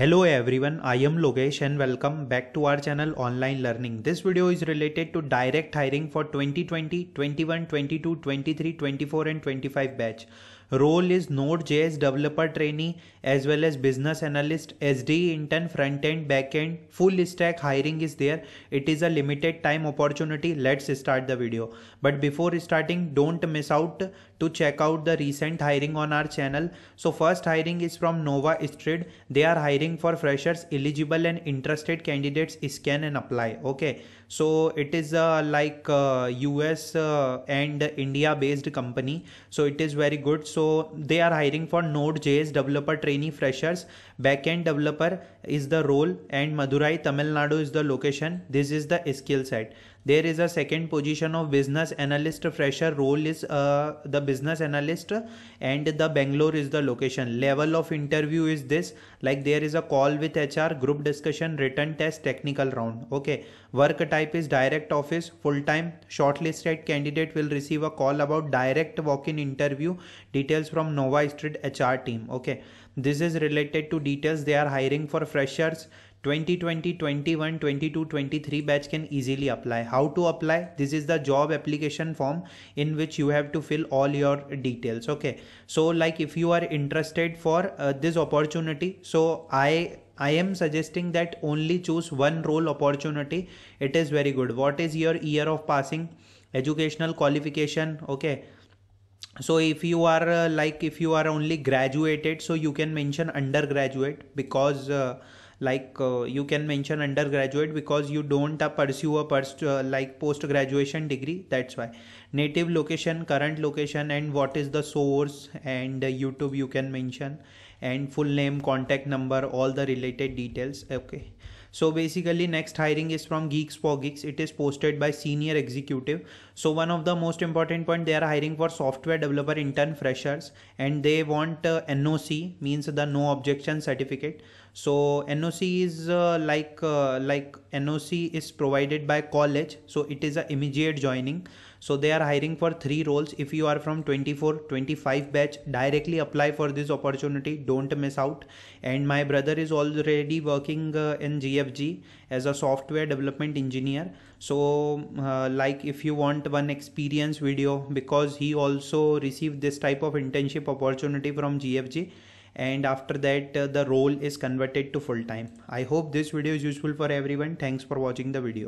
Hello everyone, I am Logesh and welcome back to our channel Online Learning. This video is related to direct hiring for 2020, 21, 22, 23, 24 and 25 batch. Role is Node.js developer trainee as well as business analyst, SD intern, front end, back end, full stack hiring is there. It is a limited time opportunity. Let's start the video. But before starting, don't miss out to check out the recent hiring on our channel. So first hiring is from Nova Street. They are hiring for freshers, eligible and interested candidates scan and apply. Okay. So it is uh, like uh, US uh, and India based company. So it is very good. So so they are hiring for Node.js developer trainee freshers. Backend developer is the role and Madurai, Tamil Nadu is the location. This is the skill set there is a second position of business analyst fresher role is uh, the business analyst and the bangalore is the location level of interview is this like there is a call with hr group discussion written test technical round okay work type is direct office full time shortlisted candidate will receive a call about direct walk-in interview details from nova street hr team okay this is related to details they are hiring for freshers 2020 21 22 23 batch can easily apply how to apply this is the job application form in which you have to fill all your details okay so like if you are interested for uh, this opportunity so i I am suggesting that only choose one role opportunity. It is very good. What is your year of passing? Educational qualification. Okay. So if you are uh, like if you are only graduated, so you can mention undergraduate because uh, like uh, you can mention undergraduate because you don't uh, pursue a pers- uh, like post graduation degree that's why native location current location and what is the source and uh, youtube you can mention and full name contact number all the related details okay so basically next hiring is from Geeks for Geeks. It is posted by senior executive. So one of the most important point they are hiring for software developer intern freshers and they want uh, NOC means the no objection certificate. So NOC is uh, like uh, like NOC is provided by college. So it is a immediate joining so they are hiring for three roles if you are from 24 25 batch directly apply for this opportunity don't miss out and my brother is already working uh, in gfg as a software development engineer so uh, like if you want one experience video because he also received this type of internship opportunity from gfg and after that uh, the role is converted to full time i hope this video is useful for everyone thanks for watching the video